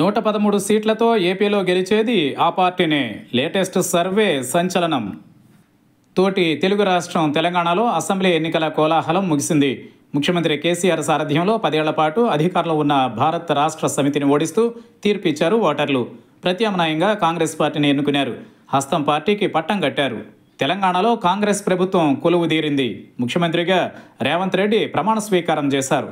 నూట పదమూడు సీట్లతో ఏపీలో గెలిచేది ఆ పార్టీనే లేటెస్ట్ సర్వే సంచలనం తోటి తెలుగు రాష్ట్రం తెలంగాణలో అసెంబ్లీ ఎన్నికల కోలాహలం ముగిసింది ముఖ్యమంత్రి కేసీఆర్ సారథ్యంలో పదేళ్ల పాటు అధికారంలో ఉన్న భారత్ రాష్ట్ర సమితిని ఓడిస్తూ తీర్పిచ్చారు ఓటర్లు ప్రత్యామ్నాయంగా కాంగ్రెస్ పార్టీని ఎన్నుకున్నారు హస్తం పార్టీకి పట్టం కట్టారు తెలంగాణలో కాంగ్రెస్ ప్రభుత్వం తీరింది ముఖ్యమంత్రిగా రేవంత్ రెడ్డి ప్రమాణ స్వీకారం చేశారు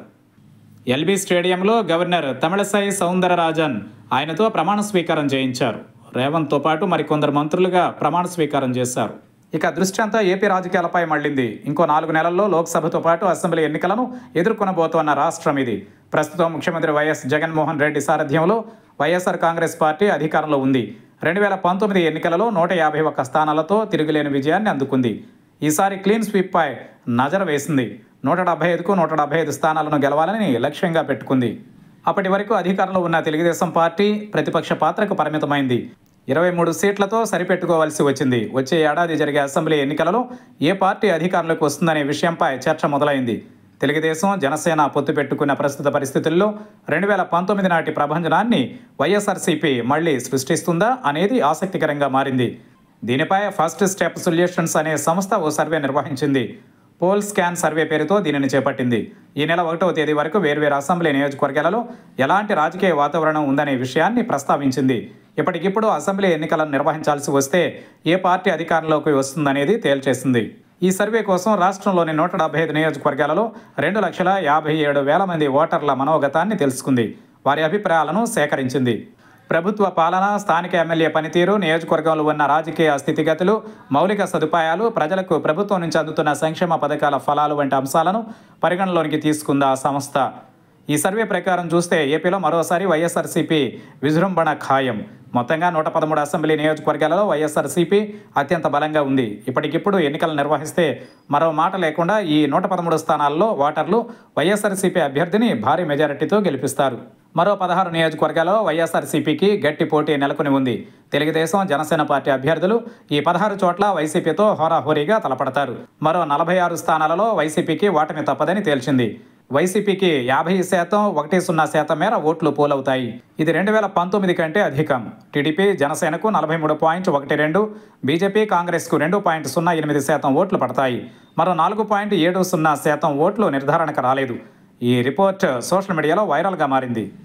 ఎల్బీ స్టేడియంలో గవర్నర్ తమిళసాయి సౌందరరాజన్ ఆయనతో ప్రమాణ స్వీకారం చేయించారు రేవంత్తో పాటు మరికొందరు మంత్రులుగా ప్రమాణ స్వీకారం చేశారు ఇక దృష్టి అంతా ఏపీ రాజకీయాలపై మళ్ళింది ఇంకో నాలుగు నెలల్లో లోక్సభతో పాటు అసెంబ్లీ ఎన్నికలను ఎదుర్కొనబోతోన్న రాష్ట్రం ఇది ప్రస్తుతం ముఖ్యమంత్రి వైఎస్ జగన్మోహన్ రెడ్డి సారథ్యంలో వైఎస్ఆర్ కాంగ్రెస్ పార్టీ అధికారంలో ఉంది రెండు వేల పంతొమ్మిది ఎన్నికలలో నూట యాభై ఒక్క స్థానాలతో తిరుగులేని విజయాన్ని అందుకుంది ఈసారి క్లీన్ స్వీప్పై నజర వేసింది నూట డెబ్బై ఐదుకు నూట డెబ్బై ఐదు స్థానాలను గెలవాలని లక్ష్యంగా పెట్టుకుంది అప్పటి వరకు అధికారంలో ఉన్న తెలుగుదేశం పార్టీ ప్రతిపక్ష పాత్రకు పరిమితమైంది ఇరవై మూడు సీట్లతో సరిపెట్టుకోవాల్సి వచ్చింది వచ్చే ఏడాది జరిగే అసెంబ్లీ ఎన్నికలలో ఏ పార్టీ అధికారంలోకి వస్తుందనే విషయంపై చర్చ మొదలైంది తెలుగుదేశం జనసేన పొత్తు పెట్టుకున్న ప్రస్తుత పరిస్థితుల్లో రెండు వేల పంతొమ్మిది నాటి ప్రభంజనాన్ని వైఎస్ఆర్సీపీ మళ్లీ సృష్టిస్తుందా అనేది ఆసక్తికరంగా మారింది దీనిపై ఫస్ట్ స్టెప్ సొల్యూషన్స్ అనే సంస్థ ఓ సర్వే నిర్వహించింది పోల్ స్కాన్ సర్వే పేరుతో దీనిని చేపట్టింది ఈ నెల ఒకటవ తేదీ వరకు వేర్వేరు అసెంబ్లీ నియోజకవర్గాలలో ఎలాంటి రాజకీయ వాతావరణం ఉందనే విషయాన్ని ప్రస్తావించింది ఇప్పటికిప్పుడు అసెంబ్లీ ఎన్నికలను నిర్వహించాల్సి వస్తే ఏ పార్టీ అధికారంలోకి వస్తుందనేది తేల్చేసింది ఈ సర్వే కోసం రాష్ట్రంలోని నూట డెబ్బై ఐదు నియోజకవర్గాలలో రెండు లక్షల యాభై ఏడు వేల మంది ఓటర్ల మనోగతాన్ని తెలుసుకుంది వారి అభిప్రాయాలను సేకరించింది ప్రభుత్వ పాలన స్థానిక ఎమ్మెల్యే పనితీరు నియోజకవర్గంలో ఉన్న రాజకీయ స్థితిగతులు మౌలిక సదుపాయాలు ప్రజలకు ప్రభుత్వం నుంచి అందుతున్న సంక్షేమ పథకాల ఫలాలు వంటి అంశాలను పరిగణలోనికి తీసుకుందా సంస్థ ఈ సర్వే ప్రకారం చూస్తే ఏపీలో మరోసారి వైఎస్ఆర్సీపీ విజృంభణ ఖాయం మొత్తంగా నూట పదమూడు అసెంబ్లీ నియోజకవర్గాలలో వైఎస్ఆర్సీపీ అత్యంత బలంగా ఉంది ఇప్పటికిప్పుడు ఎన్నికలు నిర్వహిస్తే మరో మాట లేకుండా ఈ నూట పదమూడు స్థానాల్లో ఓటర్లు వైఎస్ఆర్సీపీ అభ్యర్థిని భారీ మెజారిటీతో గెలిపిస్తారు మరో పదహారు నియోజకవర్గాల్లో వైఎస్ఆర్సీపీకి గట్టి పోటీ నెలకొని ఉంది తెలుగుదేశం జనసేన పార్టీ అభ్యర్థులు ఈ పదహారు చోట్ల వైసీపీతో హోరాహోరీగా తలపడతారు మరో నలభై ఆరు స్థానాలలో వైసీపీకి ఓటమి తప్పదని తేల్చింది వైసీపీకి యాభై శాతం ఒకటి సున్నా శాతం మేర ఓట్లు పోలవుతాయి ఇది రెండు వేల పంతొమ్మిది కంటే అధికం టీడీపీ జనసేనకు నలభై మూడు పాయింట్ ఒకటి రెండు బీజేపీ కాంగ్రెస్కు రెండు పాయింట్ సున్నా ఎనిమిది శాతం ఓట్లు పడతాయి మరో నాలుగు పాయింట్ ఏడు సున్నా శాతం ఓట్లు నిర్ధారణకు రాలేదు ఈ రిపోర్ట్ సోషల్ మీడియాలో వైరల్గా మారింది